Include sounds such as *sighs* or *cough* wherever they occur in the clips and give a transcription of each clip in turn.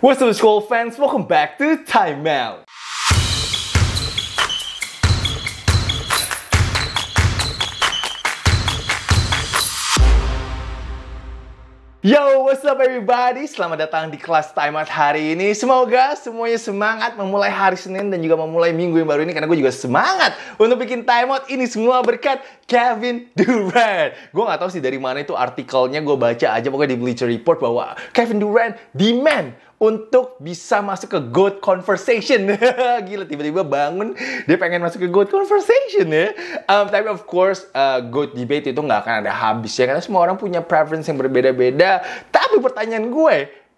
What's up school fans, welcome back to Time Out. Yo, what's up everybody? Selamat datang di kelas Time Out hari ini. Semoga semuanya semangat memulai hari Senin dan juga memulai minggu yang baru ini karena gue juga semangat untuk bikin Time Out ini semua berkat Kevin Durant. Gue gak tau sih dari mana itu artikelnya gue baca aja pokoknya di Bleacher Report bahwa Kevin Durant demand untuk bisa masuk ke good Conversation. *laughs* Gila, tiba-tiba bangun dia pengen masuk ke good Conversation ya. Um, tapi of course, uh, GOAT Debate itu nggak akan ada habis habisnya. Karena semua orang punya preference yang berbeda-beda. Tapi pertanyaan gue,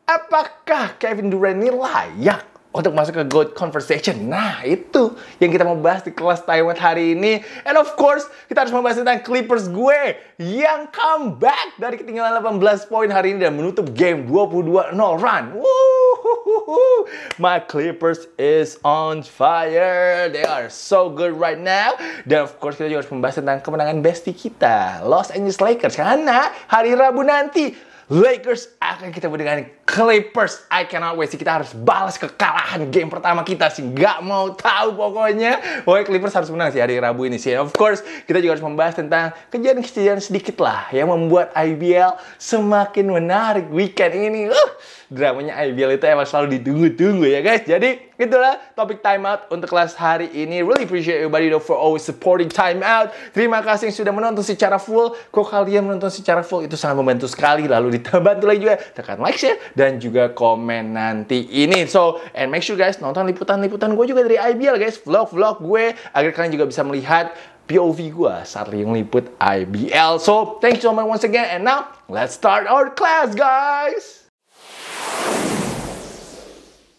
apakah Kevin Durant ini layak untuk masuk ke good Conversation. Nah, itu yang kita mau bahas di kelas Taiwan hari ini. And of course, kita harus membahas tentang Clippers gue yang comeback dari ketinggalan 18 poin hari ini dan menutup game 22-0 run. Woo-hoo-hoo-hoo. My Clippers is on fire. They are so good right now. Dan of course, kita juga harus membahas tentang kemenangan bestie kita, Los Angeles Lakers. Karena hari Rabu nanti, Lakers akan kita dengan Clippers. I cannot wait sih. Kita harus balas kekalahan game pertama kita sih. Gak mau tahu pokoknya. Pokoknya Clippers harus menang sih hari Rabu ini sih. Of course, kita juga harus membahas tentang kejadian-kejadian sedikit lah yang membuat IBL semakin menarik weekend ini. Uh, dramanya IBL itu emang selalu ditunggu-tunggu ya guys. Jadi itulah topik timeout untuk kelas hari ini. Really appreciate everybody though for always supporting timeout. Terima kasih yang sudah menonton secara full. Kok kalian menonton secara full itu sangat membantu sekali. Lalu ditambah lagi juga tekan like share dan juga komen nanti ini. So, and make sure guys nonton liputan-liputan gue juga dari IBL guys, vlog-vlog gue agar kalian juga bisa melihat POV gue saat liput IBL. So, thank you so much once again and now let's start our class guys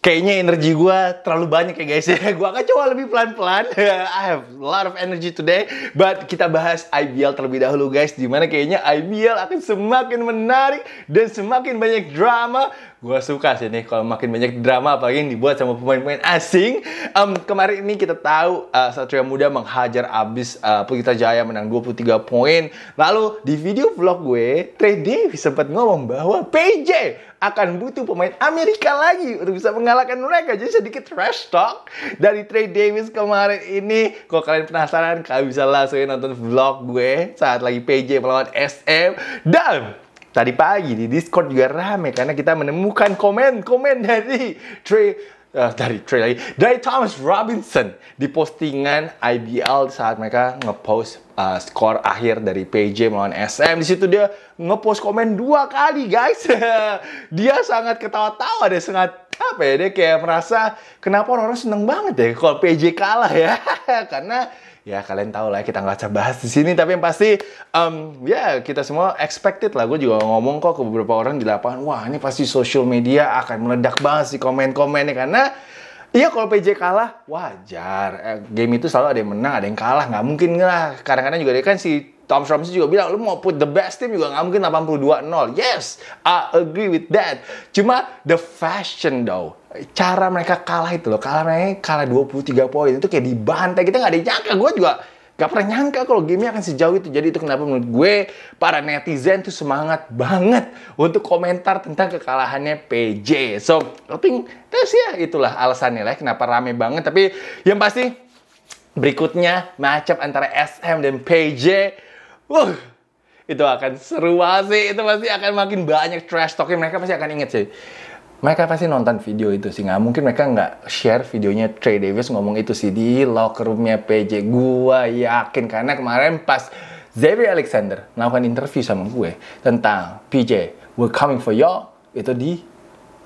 kayaknya energi gue terlalu banyak ya guys ya. *laughs* Gue akan coba lebih pelan-pelan. *laughs* I have a lot of energy today. But kita bahas IBL terlebih dahulu guys. Dimana kayaknya IBL akan semakin menarik dan semakin banyak drama gue suka sih nih kalau makin banyak drama apalagi yang dibuat sama pemain-pemain asing. Um, kemarin ini kita tahu uh, Satria Muda menghajar abis uh, eh, Pelita Jaya menang 23 poin. Lalu di video vlog gue, Trey Davis sempat ngomong bahwa PJ akan butuh pemain Amerika lagi untuk bisa mengalahkan mereka. Jadi sedikit trash talk dari Trey Davis kemarin ini. Kalau kalian penasaran, kalian bisa langsung nonton vlog gue saat lagi PJ melawan SM. Dan Tadi pagi di Discord juga rame karena kita menemukan komen-komen dari Trey Uh, dari Trey lagi, dari Thomas Robinson di postingan IBL saat mereka ngepost uh, skor akhir dari PJ melawan SM. Di situ dia ngepost komen dua kali, guys. *laughs* dia sangat ketawa-tawa, dia sangat apa ya? Dia kayak merasa kenapa orang-orang seneng banget ya kalau PJ kalah ya, *laughs* karena ya kalian tahu lah ya, kita nggak coba bahas di sini tapi yang pasti um, ya yeah, kita semua expected lah gue juga ngomong kok ke beberapa orang di lapangan wah ini pasti social media akan meledak banget sih komen-komennya karena Iya kalau PJ kalah wajar. Eh, game itu selalu ada yang menang, ada yang kalah. Nggak mungkin lah. Kadang-kadang juga dia kan si Tom Shrums juga bilang, lu mau put the best team juga nggak mungkin 82-0. Yes, I agree with that. Cuma the fashion though. Cara mereka kalah itu loh. Kalah mereka kalah 23 poin. Itu kayak dibantai. Kita nggak ada Gue juga nggak pernah nyangka kalau gamenya akan sejauh itu. Jadi itu kenapa menurut gue para netizen tuh semangat banget untuk komentar tentang kekalahannya PJ. So, I think terus ya itulah alasannya lah kenapa rame banget. Tapi yang pasti Berikutnya, macam antara SM dan PJ Wah, itu akan seru sih. Itu pasti akan makin banyak trash talknya. Mereka pasti akan inget sih. Mereka pasti nonton video itu sih. Nggak mungkin mereka nggak share videonya Trey Davis ngomong itu sih di locker roomnya PJ. Gua yakin karena kemarin pas Xavier Alexander melakukan interview sama gue tentang PJ, we're coming for you itu di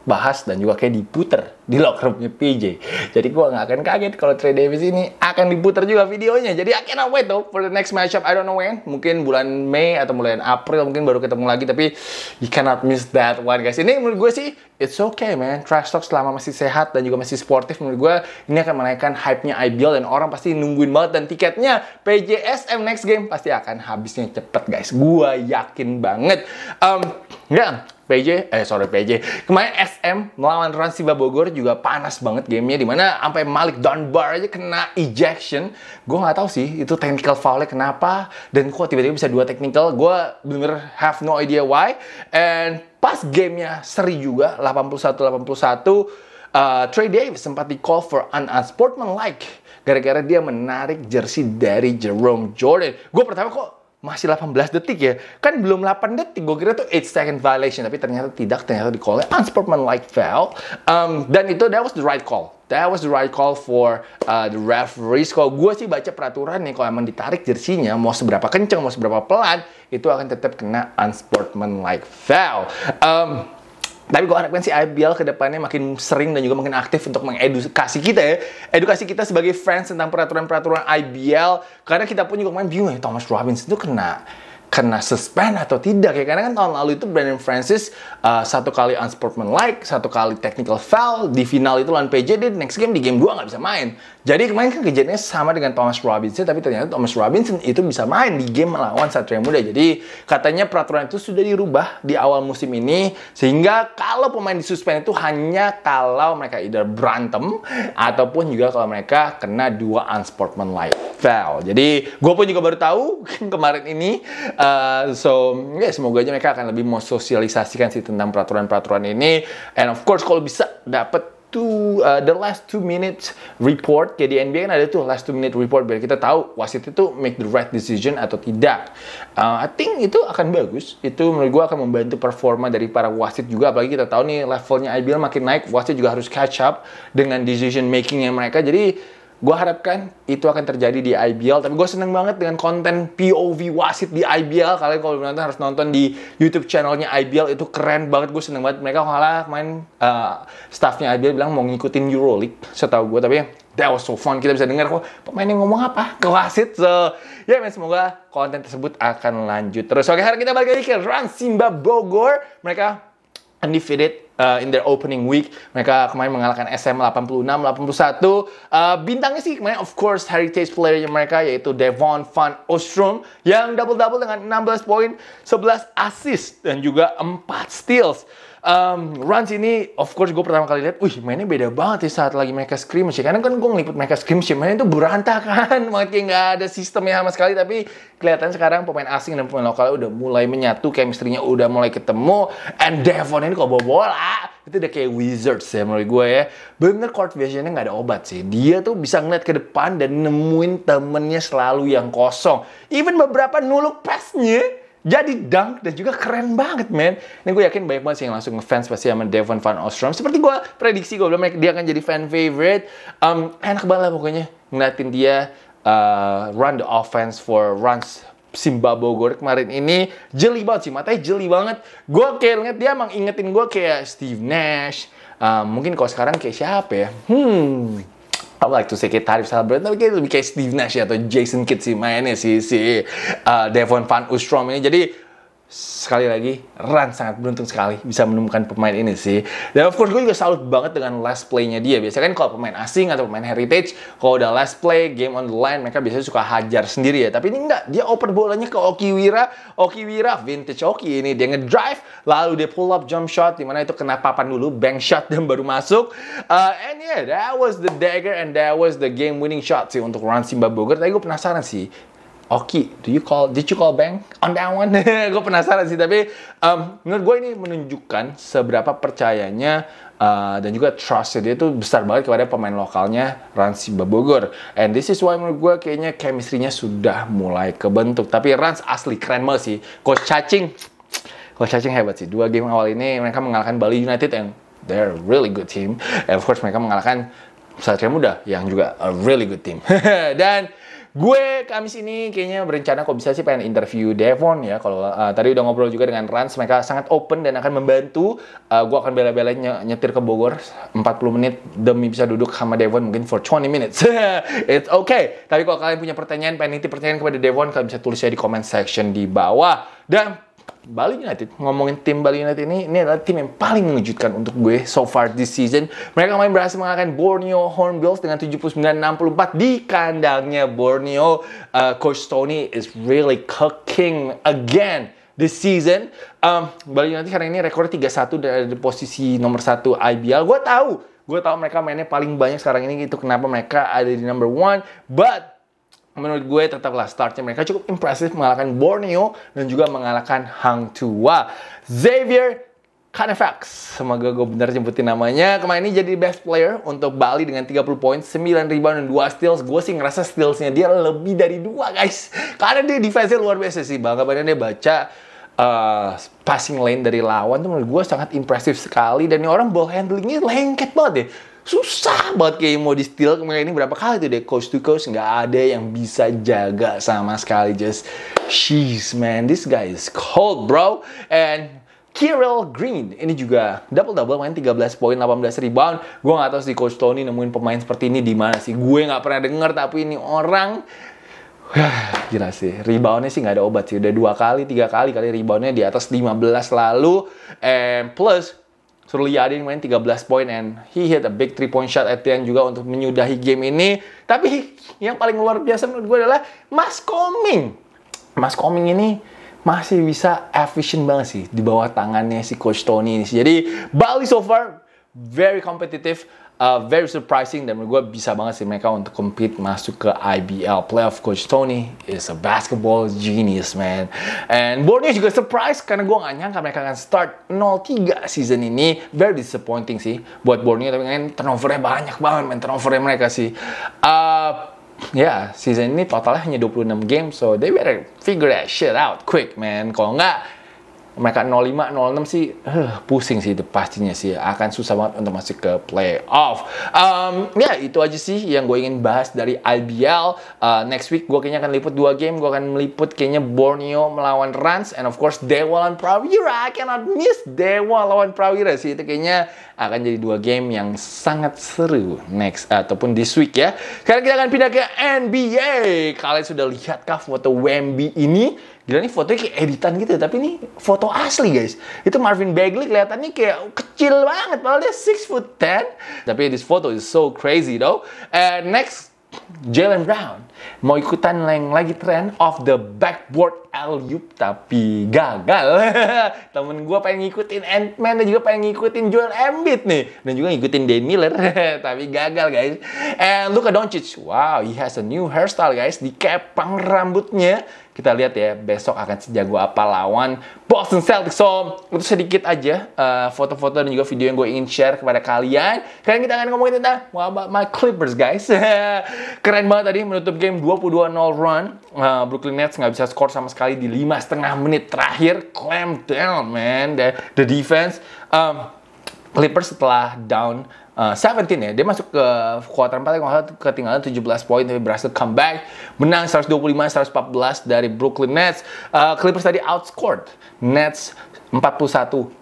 bahas dan juga kayak diputer di locker PJ. Jadi gue nggak akan kaget kalau Trey Davis ini akan diputer juga videonya. Jadi I cannot wait though for the next matchup. I don't know when. Mungkin bulan Mei atau bulan April mungkin baru ketemu lagi. Tapi you cannot miss that one guys. Ini menurut gue sih it's okay man. Trash talk selama masih sehat dan juga masih sportif menurut gue ini akan menaikkan hype-nya IBL dan orang pasti nungguin banget dan tiketnya PJSM next game pasti akan habisnya cepet guys. Gue yakin banget. Um, ya, yeah PJ eh sorry PJ kemarin SM melawan Transiba Bogor juga panas banget gamenya dimana sampai Malik Dunbar aja kena ejection gue nggak tahu sih itu technical foulnya kenapa dan kok tiba-tiba bisa dua technical gue bener-bener have no idea why and pas gamenya seri juga 81 81 Uh, Trey Davis sempat di call for an unsportsmanlike gara-gara dia menarik jersey dari Jerome Jordan. Gue pertama kok masih 18 detik ya. Kan belum 8 detik, gue kira tuh 8 second violation. Tapi ternyata tidak, ternyata di call unsportsmanlike foul. Um, dan itu, that was the right call. That was the right call for uh, the referees. Kalau gue sih baca peraturan nih, kalau emang ditarik jersinya, mau seberapa kenceng, mau seberapa pelan, itu akan tetap kena unsportsmanlike foul. Um, tapi gue harapkan si IBL kedepannya makin sering dan juga makin aktif untuk mengedukasi kita ya. Edukasi kita sebagai fans tentang peraturan-peraturan IBL. Karena kita pun juga main bingung ya, Thomas Robinson itu kena kena suspend atau tidak ya karena kan tahun lalu itu Brandon Francis uh, satu kali unsportsmanlike satu kali technical foul di final itu lawan PJ dia next game di game 2 nggak bisa main jadi kemarin kan kejadiannya sama dengan Thomas Robinson, tapi ternyata Thomas Robinson itu bisa main di game melawan Satria Muda. Jadi katanya peraturan itu sudah dirubah di awal musim ini, sehingga kalau pemain disuspend itu hanya kalau mereka either berantem, ataupun juga kalau mereka kena dua unsportmanlike foul. Jadi gue pun juga baru tahu *laughs* kemarin ini, uh, so ya yeah, semoga aja mereka akan lebih mau sosialisasikan sih tentang peraturan-peraturan ini. And of course kalau bisa dapat two uh, the last two minutes report kayak di NBA kan ada tuh last two minute report biar kita tahu wasit itu make the right decision atau tidak. Uh, I think itu akan bagus. Itu menurut gue akan membantu performa dari para wasit juga apalagi kita tahu nih levelnya IBL makin naik wasit juga harus catch up dengan decision makingnya mereka. Jadi Gue harapkan itu akan terjadi di IBL. Tapi gue seneng banget dengan konten POV wasit di IBL. Kalian kalau nonton harus nonton di YouTube channelnya IBL. Itu keren banget. Gue seneng banget. Mereka malah main uh, staffnya IBL bilang mau ngikutin Euroleague. Setahu gue. Tapi ya, that was so fun. Kita bisa dengar kok pemainnya ngomong apa *laughs* ke wasit. So, ya yeah, semoga konten tersebut akan lanjut terus. Oke, hari kita balik lagi ke Run Simba Bogor. Mereka undefeated uh, in their opening week. Mereka kemarin mengalahkan SM 86 81. Uh, bintangnya sih kemarin of course heritage player mereka yaitu Devon Van Ostrom yang double-double dengan 16 poin, 11 assist dan juga 4 steals um, runs ini of course gue pertama kali lihat, wih mainnya beda banget ya saat lagi mereka sih. Ya. Karena kan gue ngeliput mereka sih, ya, mainnya itu berantakan, *laughs* makanya nggak ada sistemnya sama sekali. Tapi kelihatan sekarang pemain asing dan pemain lokal udah mulai menyatu, chemistry-nya udah mulai ketemu. And Devon ini kok bawa bola, itu udah kayak wizards ya menurut gue ya. Bener court visionnya nggak ada obat sih. Dia tuh bisa ngeliat ke depan dan nemuin temennya selalu yang kosong. Even beberapa nuluk pasnya jadi dunk dan juga keren banget men ini gue yakin banyak banget sih yang langsung ngefans pasti sama Devon Van Ostrom seperti gue prediksi gue bilang dia akan jadi fan favorite um, enak banget lah pokoknya ngeliatin dia uh, run the offense for runs Simba Bogor kemarin ini jeli banget sih matanya jeli banget gue kayak ngeliat dia emang ingetin gue kayak Steve Nash uh, mungkin kalau sekarang kayak siapa ya hmm I would like to say kayak Tarif Salbert, tapi kayak lebih kayak Steve Nash ya atau Jason Kidd sih mainnya si si uh, Devon Van Ustrom ini. Jadi sekali lagi Ran sangat beruntung sekali bisa menemukan pemain ini sih dan of course gue juga salut banget dengan last play-nya dia biasanya kan kalau pemain asing atau pemain heritage kalau udah last play game on the line mereka biasanya suka hajar sendiri ya tapi ini enggak dia open bolanya ke Okiwira Okiwira vintage Oki ini dia ngedrive lalu dia pull up jump shot dimana itu kena papan dulu bank shot dan baru masuk uh, and yeah that was the dagger and that was the game winning shot sih untuk Ran Simba Bogor tapi gue penasaran sih Oki, do you call, did you call bank on that one? *laughs* gue penasaran sih, tapi um, menurut gue ini menunjukkan seberapa percayanya uh, dan juga trustnya dia itu besar banget kepada pemain lokalnya Rans Bogor. And this is why menurut gue kayaknya chemistry-nya sudah mulai kebentuk. Tapi Rans asli keren banget sih. Coach Cacing, Coach Cacing hebat sih. Dua game awal ini mereka mengalahkan Bali United yang they're a really good team. And of course mereka mengalahkan Satria Muda yang juga a really good team. *laughs* dan Gue Kamis ini kayaknya berencana kok bisa sih pengen interview Devon ya. Kalau uh, tadi udah ngobrol juga dengan Rans, mereka sangat open dan akan membantu. Uh, eh, gue akan bela-belain nyetir ke Bogor 40 menit demi bisa duduk sama Devon mungkin for 20 minutes. *laughs* It's okay. Tapi kalau kalian punya pertanyaan, pengen nanti pertanyaan kepada Devon, kalian bisa tulis di comment section di bawah. Dan Bali United, ngomongin tim Bali United ini, ini adalah tim yang paling mengejutkan untuk gue so far this season. Mereka main berhasil mengalahkan Borneo Hornbills dengan 79-64 di kandangnya Borneo. Uh, Coach Tony is really cooking again this season. Um, Bali United karena ini rekor 3-1 dan posisi nomor 1 IBL. Gue tahu, gue tahu mereka mainnya paling banyak sekarang ini itu Kenapa mereka ada di number one, but menurut gue tetaplah startnya mereka cukup impresif mengalahkan Borneo dan juga mengalahkan Hang Tua. Xavier Kanefax, semoga gue benar jemputin namanya. Kemarin ini jadi best player untuk Bali dengan 30 poin, 9 rebound, dan 2 steals. Gue sih ngerasa stealsnya dia lebih dari 2 guys. Karena dia defense-nya luar biasa sih. Bangga padahal dia baca uh, passing lane dari lawan tuh menurut gue sangat impresif sekali. Dan ini orang ball handling-nya lengket banget deh. Ya susah banget kayak mau di steal kemarin ini berapa kali tuh deh coast to coast nggak ada yang bisa jaga sama sekali just she's man this guy is cold bro and Kirill Green ini juga double double main 13 poin 18 rebound gue nggak tahu si coach Tony nemuin pemain seperti ini di mana sih gue nggak pernah denger tapi ini orang *sighs* Gila sih, reboundnya sih nggak ada obat sih. Udah dua kali, tiga kali, kali reboundnya di atas 15 lalu. And plus, Surliyadi main 13 poin and he hit a big three point shot at the end juga untuk menyudahi game ini. Tapi yang paling luar biasa menurut gue adalah Mas Koming. Mas Koming ini masih bisa efficient banget sih di bawah tangannya si coach Tony Jadi Bali so far very competitive uh, very surprising dan menurut gue bisa banget sih mereka untuk compete masuk ke IBL playoff coach Tony is a basketball genius man and Borneo juga surprise karena gue gak nyangka mereka akan start 0-3 season ini very disappointing sih buat Borneo tapi kan turnovernya banyak banget man turnovernya mereka sih uh, Ya, yeah, season ini totalnya hanya 26 game, so they better figure that shit out quick, man. Kalau nggak, mereka 05 06 sih huh, eh, pusing sih itu pastinya sih akan susah banget untuk masuk ke playoff um, ya yeah, itu aja sih yang gue ingin bahas dari IBL uh, eh, next week gue kayaknya akan liput dua game gue akan meliput kayaknya Borneo melawan Rans and of course Dewa lawan Prawira I cannot miss Dewa lawan Prawira sih itu kayaknya akan jadi dua game yang sangat seru next uh, ataupun this week ya sekarang kita akan pindah ke NBA kalian sudah lihat lihatkah foto Wemby ini Gila ini fotonya kayak editan gitu, ya, tapi ini foto asli guys. Itu Marvin Bagley kelihatannya kayak kecil banget, padahal dia 6 foot 10. Tapi this photo is so crazy though. And eh, next, Jalen Brown mau ikutan yang lagi tren of the backboard alley tapi gagal. *laughs* Temen gue pengen ngikutin Ant-Man dan juga pengen ngikutin Joel Embiid nih. Dan juga ngikutin Dan Miller *laughs* tapi gagal guys. And Luka Doncic, wow he has a new hairstyle guys. di kepang rambutnya kita lihat ya besok akan sejago apa lawan Boston Celtics. So, itu sedikit aja eh, foto-foto uh, dan juga video yang gue ingin share kepada kalian. Sekarang kita akan ngomongin tentang what about my Clippers, guys. *laughs* Keren banget tadi menutup game 22-0 run. Uh, Brooklyn Nets nggak bisa skor sama sekali di lima setengah menit terakhir. Clamp down, man. The, the defense. Um, Clippers setelah down 17 eh, ya. Dia masuk ke kuarter 4 kalau ketinggalan 17 poin tapi berhasil comeback, menang 125-114 dari Brooklyn Nets. Uh, Clippers tadi outscored Nets 41-15.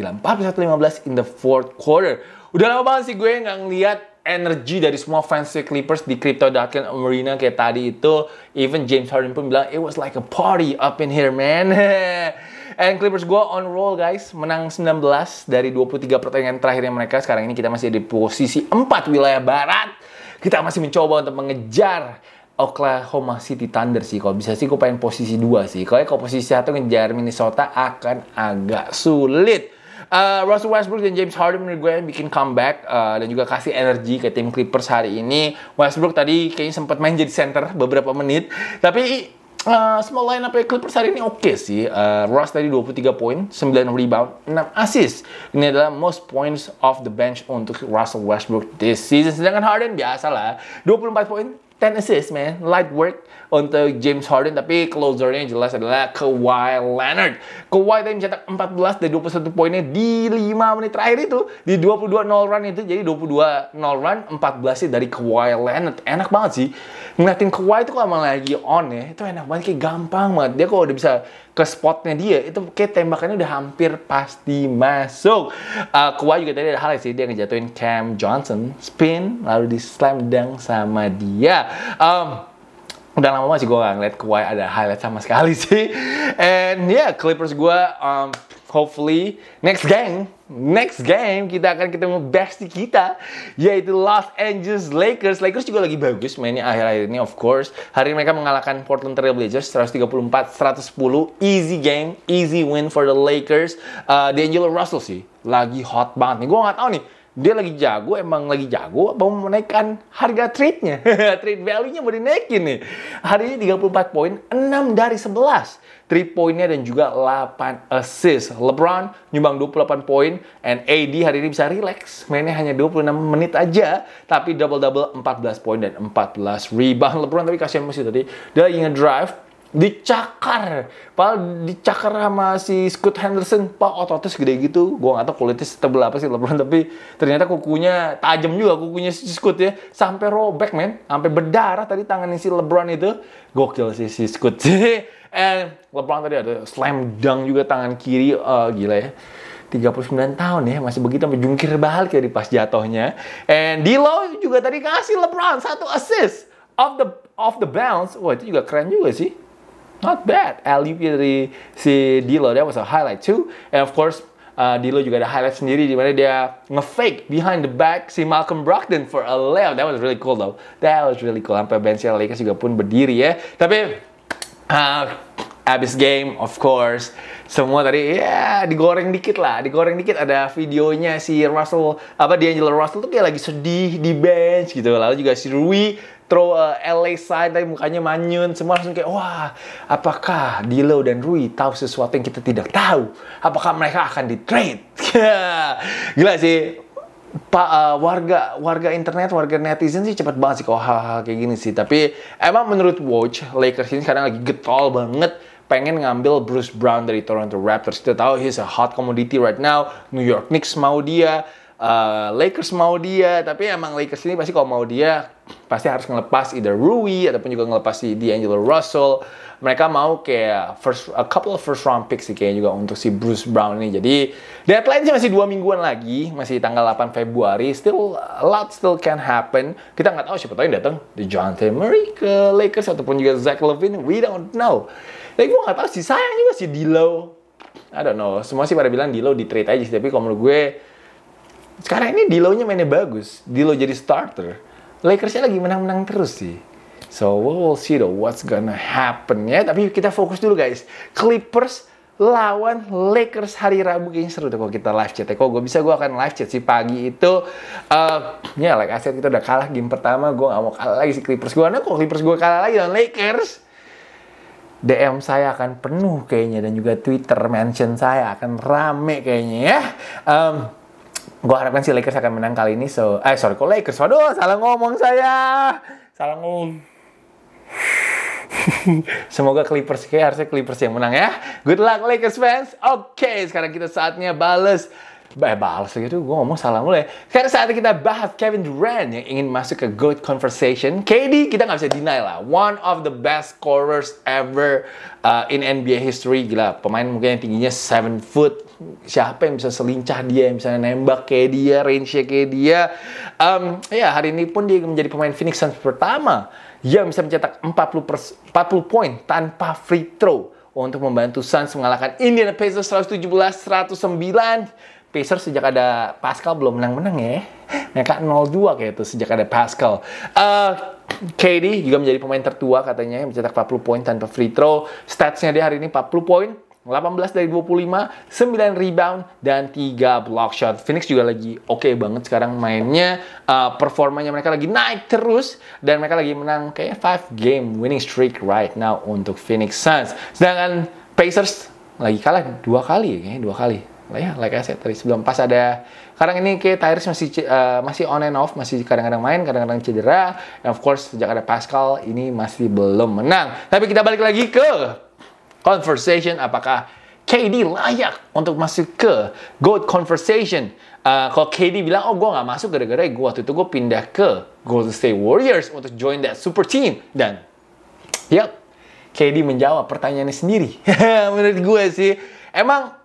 Gila, 41-15 in the fourth quarter. Udah lama banget sih gue nggak ngeliat energi dari semua fans Clippers di Crypto.com Marina kayak tadi itu. Even James Harden pun bilang, it was like a party up in here, man. *laughs* And Clippers gue on roll guys, menang 19 dari 23 pertandingan terakhirnya mereka. Sekarang ini kita masih di posisi 4 wilayah barat. Kita masih mencoba untuk mengejar Oklahoma City Thunder sih. Kalau bisa sih gue pengen posisi 2 sih. Kalau ya, kalau posisi 1 ngejar Minnesota akan agak sulit. Uh, Russell Westbrook dan James Harden menurut gue yang bikin comeback uh, dan juga kasih energi ke tim Clippers hari ini. Westbrook tadi kayaknya sempat main jadi center beberapa menit, tapi Uh, eh, small lineup Clippers hari ini oke okay sih. Uh, Ross tadi 23 poin, 9 rebound, 6 assist. Ini adalah most points off the bench untuk Russell Westbrook this season. Sedangkan Harden biasa lah, 24 poin, 10 assist man, light work untuk James Harden tapi closernya jelas adalah Kawhi Leonard. Kawhi tadi mencetak 14 dari 21 poinnya di 5 menit terakhir itu di 22 0 run itu jadi 22 0 run 14 sih dari Kawhi Leonard. Enak banget sih. Ngeliatin Kawhi itu kalau lagi on ya, itu enak banget kayak gampang banget. Dia kok udah bisa ke spotnya dia itu kayak tembakannya udah hampir pasti masuk. Uh, Kua juga tadi ada hal sih dia ngejatuhin Cam Johnson spin lalu di slam dunk sama dia. Um, udah lama masih sih gue gak ngeliat Kawhi ada highlight sama sekali *laughs* sih. And yeah, Clippers gue um, hopefully next game next game kita akan ketemu bestie kita yaitu Los Angeles Lakers. Lakers juga lagi bagus mainnya akhir-akhir ini of course. Hari ini mereka mengalahkan Portland Trail Blazers 134-110. Easy game, easy win for the Lakers. Uh, D'Angelo Russell sih lagi hot banget nih. Gua nggak tahu nih dia lagi jago emang lagi jago mau menaikkan harga trade-nya *laughs* trade value-nya mau dinaikin nih hari ini 34 poin 6 dari 11 3 poinnya dan juga 8 assist LeBron nyumbang 28 poin and AD hari ini bisa relax mainnya hanya 26 menit aja tapi double-double 14 poin dan 14 rebound LeBron tapi kasihan masih tadi dia ingin drive dicakar pal dicakar sama si Scott Henderson pak ototnya segede gitu gua nggak tahu kulitnya setebel apa sih LeBron tapi ternyata kukunya tajam juga kukunya si Scott ya sampai robek men sampai berdarah tadi tangan si LeBron itu gokil sih si Scott and *laughs* eh, LeBron tadi ada slam dunk juga tangan kiri uh, gila ya 39 tahun ya masih begitu jungkir balik ya di pas jatuhnya and Dilo juga tadi kasih LeBron satu assist of the of the bounce wah itu juga keren juga sih not bad. LUP dari si Dilo, that was a highlight too. And of course, uh, Dilo juga ada highlight sendiri di mana dia ngefake behind the back si Malcolm Brogdon for a layup. That was really cool though. That was really cool. Sampai benchnya Lakers juga pun berdiri ya. Tapi uh, Abis game, of course. Semua tadi ya digoreng dikit lah, digoreng dikit ada videonya si Russell apa D'Angelo Russell tuh kayak lagi sedih di bench gitu. Lalu juga si Rui throw eh, a LA side tapi mukanya manyun semua langsung kayak wah apakah Dilo dan Rui tahu sesuatu yang kita tidak tahu apakah mereka akan di trade *laughs* gila sih Pak uh, eh, warga warga internet warga netizen sih cepat banget sih kalau hal-hal kayak gini sih tapi emang menurut Watch Lakers ini sekarang lagi getol banget pengen ngambil Bruce Brown dari Toronto Raptors. Kita tahu he's a hot commodity right now. New York Knicks mau dia, uh, Lakers mau dia, tapi emang Lakers ini pasti kalau mau dia pasti harus ngelepas either Rui ataupun juga ngelepas si D'Angelo Russell. Mereka mau kayak first a couple of first round picks sih kayaknya juga untuk si Bruce Brown ini. Jadi deadline sih masih dua mingguan lagi, masih tanggal 8 Februari. Still a lot still can happen. Kita nggak tahu siapa tahu yang datang, the John Terry Murray ke Lakers ataupun juga Zach Levine. We don't know. Tapi gue gak tau sih sayang juga sih Dilo. I don't know. Semua sih pada bilang Dilo di trade aja sih. Tapi kalau menurut gue sekarang ini Dilo-nya mainnya bagus. Dilo jadi starter. Lakers-nya lagi menang-menang terus sih. So we'll see though what's gonna happen ya. Tapi kita fokus dulu guys. Clippers lawan Lakers hari Rabu kayaknya seru deh kalau kita live chat. Ya. Kok gue bisa gue akan live chat sih pagi itu. Uh, ya like I said, kita udah kalah game pertama. Gue gak mau kalah lagi si Clippers. Gue nah, kok Clippers gue kalah lagi dengan Lakers. DM saya akan penuh kayaknya dan juga Twitter mention saya akan rame kayaknya ya. Um, gue harapkan si Lakers akan menang kali ini. So, eh sorry kok Lakers. Waduh, salah ngomong saya. Salah ngomong. *laughs* Semoga Clippers kayak harusnya Clippers yang menang ya. Good luck Lakers fans. Oke, okay, sekarang kita saatnya bales eh balas gitu gue ngomong salah mulai karena saat kita bahas Kevin Durant yang ingin masuk ke good conversation KD kita nggak bisa deny lah one of the best scorers ever uh, in NBA history gila pemain mungkin yang tingginya 7 foot siapa yang bisa selincah dia yang bisa nembak kayak dia range-nya kayak dia um, ya hari ini pun dia menjadi pemain Phoenix Suns pertama yang bisa mencetak 40 40 poin tanpa free throw untuk membantu Suns mengalahkan Indiana Pacers 117-109 Pacers sejak ada Pascal belum menang-menang ya. Mereka nah, 0-2 kayak itu sejak ada Pascal. Uh, eh, KD juga menjadi pemain tertua katanya yang mencetak 40 poin tanpa free throw. Statsnya dia hari ini 40 poin, 18 dari 25, 9 rebound, dan 3 block shot. Phoenix juga lagi oke okay banget sekarang mainnya. Uh, performanya mereka lagi naik terus. Dan mereka lagi menang kayak 5 game winning streak right now untuk Phoenix Suns. Sedangkan Pacers lagi kalah dua kali ya, kayaknya dua kali lah ya like I said tadi sebelum pas ada sekarang ini kayak Tyrus masih uh, masih on and off masih kadang-kadang main kadang-kadang cedera and of course sejak ada Pascal ini masih belum menang tapi kita balik lagi ke conversation apakah KD layak untuk masuk ke Gold conversation uh, kalau KD bilang oh gue gak masuk gara-gara gue waktu itu gue pindah ke Golden State Warriors untuk join that super team dan yep KD menjawab pertanyaannya sendiri *laughs* menurut gue sih emang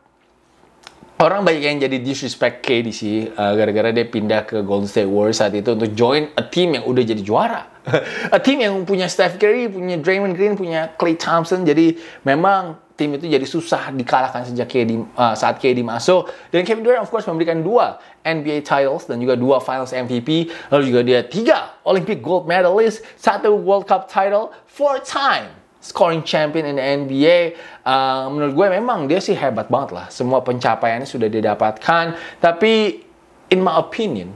Orang banyak yang jadi disrespect KD sih uh, gara-gara dia pindah ke Golden State Warriors saat itu untuk join a team yang udah jadi juara. *laughs* a team yang punya Steph Curry, punya Draymond Green, punya Klay Thompson. Jadi memang tim itu jadi susah dikalahkan sejak KD uh, eh, saat KD masuk. Dan Kevin Durant of course memberikan dua NBA titles dan juga dua Finals MVP, lalu juga dia tiga Olympic gold medalist, satu World Cup title, four time scoring champion in the NBA. Uh, menurut gue memang dia sih hebat banget lah. Semua pencapaiannya sudah didapatkan. Tapi in my opinion,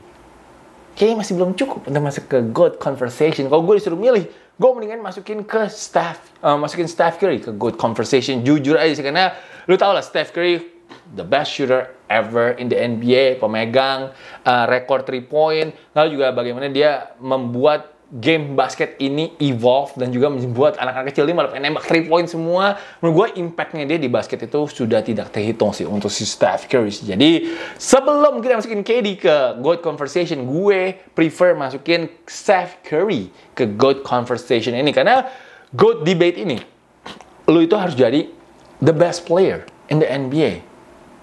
kayaknya masih belum cukup untuk masuk ke good conversation. Kalau gue disuruh milih, gue mendingan masukin ke staff, uh, masukin Steph Curry ke good conversation. Jujur aja sih, karena lu tau lah Steph Curry the best shooter ever in the NBA, pemegang uh, rekor 3 point, lalu juga bagaimana dia membuat game basket ini evolve dan juga membuat anak-anak kecil ini malah nembak 3 point semua menurut gue impactnya dia di basket itu sudah tidak terhitung sih untuk si Steph Curry jadi sebelum kita masukin KD ke God Conversation gue prefer masukin Steph Curry ke God Conversation ini karena God Debate ini lu itu harus jadi the best player in the NBA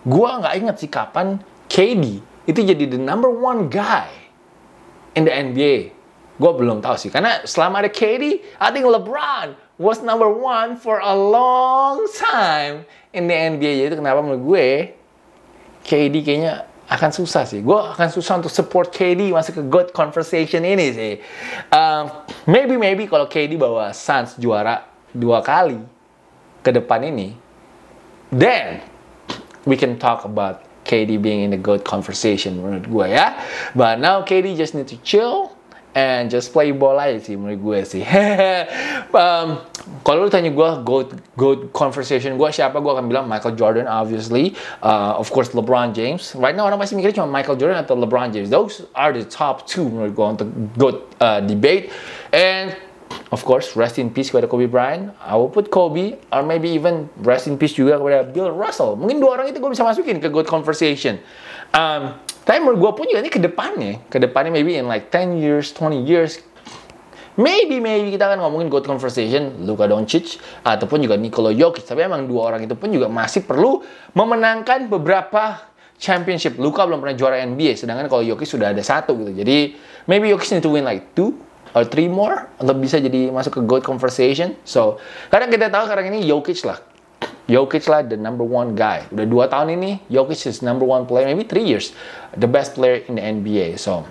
gue nggak inget sih kapan KD itu jadi the number one guy in the NBA Gue belum tahu sih. Karena selama ada KD, I think LeBron was number one for a long time in the NBA. Jadi kenapa menurut gue KD kayaknya akan susah sih. Gue akan susah untuk support KD masuk ke good Conversation ini sih. Um, maybe maybe kalau KD bawa Suns juara dua kali ke depan ini, then we can talk about KD being in the good conversation menurut gue ya. But now KD just need to chill and just play ball aja sih menurut gue sih. *laughs* um, kalau lu tanya gue good, good conversation gue siapa gue akan bilang Michael Jordan obviously, uh, of course LeBron James. Right now orang masih mikirnya cuma Michael Jordan atau LeBron James. Those are the top two menurut gue untuk to uh, debate and Of course, rest in peace kepada Kobe Bryant. I will put Kobe, or maybe even rest in peace juga kepada Bill Russell. Mungkin dua orang itu gue bisa masukin ke good conversation. Um, Tapi menurut gue pun juga ini ke depannya, ke depannya maybe in like 10 years, 20 years, Maybe, maybe kita akan ngomongin good conversation Luka Doncic ataupun juga Nikola Jokic. Tapi emang dua orang itu pun juga masih perlu memenangkan beberapa championship. Luka belum pernah juara NBA, sedangkan kalau Jokic sudah ada satu gitu. Jadi maybe Jokic need to win like two or three more untuk bisa jadi masuk ke good conversation. So, karena kita tahu sekarang ini Jokic lah Jokic lah the number one guy. Udah dua tahun ini Jokic is number one player, maybe three years, the best player in the NBA. So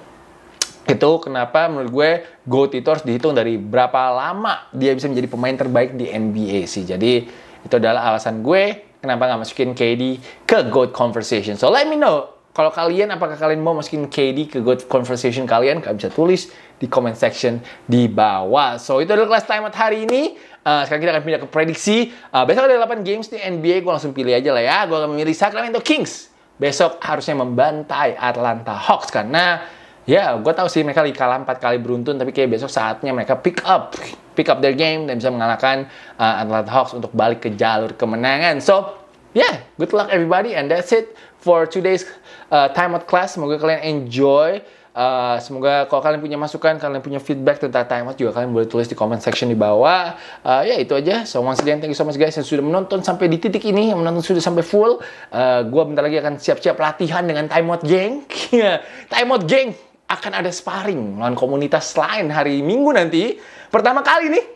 itu kenapa menurut gue GOAT itu dihitung dari berapa lama dia bisa menjadi pemain terbaik di NBA sih. Jadi itu adalah alasan gue kenapa nggak masukin KD ke GOAT conversation. So let me know kalau kalian, apakah kalian mau masukin KD ke Good Conversation kalian? Kalian bisa tulis di comment section di bawah. So, itu adalah kelas time hari ini. Uh, sekarang kita akan pindah ke prediksi. Uh, besok ada 8 games di NBA, gue langsung pilih aja lah ya. Gue akan memilih Sacramento Kings. Besok harusnya membantai Atlanta Hawks karena ya gue tahu sih mereka kalah 4 kali beruntun tapi kayak besok saatnya mereka pick up pick up their game dan bisa mengalahkan uh, Atlanta Hawks untuk balik ke jalur kemenangan. So, yeah, good luck everybody and that's it for today's uh, time out class. Semoga kalian enjoy. Uh, semoga kalau kalian punya masukan, kalian punya feedback tentang time out juga kalian boleh tulis di comment section di bawah. Uh, ya yeah, itu aja. So once again, thank you so much guys yang sudah menonton sampai di titik ini, yang menonton sudah sampai full. Uh, gua bentar lagi akan siap-siap latihan dengan time out geng. *laughs* time out geng akan ada sparring lawan komunitas lain hari Minggu nanti. Pertama kali nih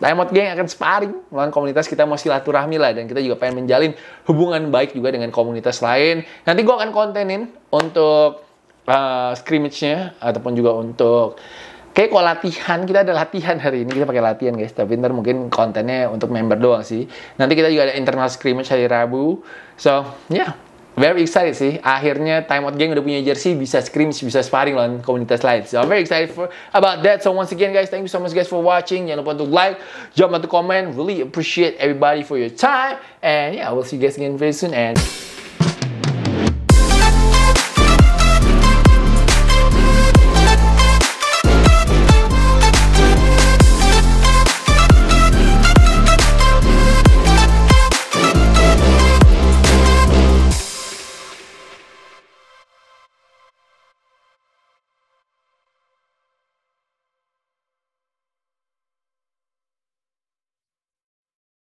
Diamond Gang akan sparring melawan komunitas kita mau silaturahmi lah dan kita juga pengen menjalin hubungan baik juga dengan komunitas lain. Nanti gua akan kontenin untuk uh, scrimmage-nya ataupun juga untuk kayak kalau latihan kita ada latihan hari ini kita pakai latihan guys tapi ntar mungkin kontennya untuk member doang sih nanti kita juga ada internal scrimmage hari Rabu so ya yeah, very excited sih. Akhirnya Time Out Gang udah punya jersey, bisa scrimmage, bisa sparring lawan komunitas lain. So I'm very excited for about that. So once again guys, thank you so much guys for watching. Jangan lupa untuk like, jangan lupa untuk comment. Really appreciate everybody for your time. And yeah, I will see you guys again very soon. And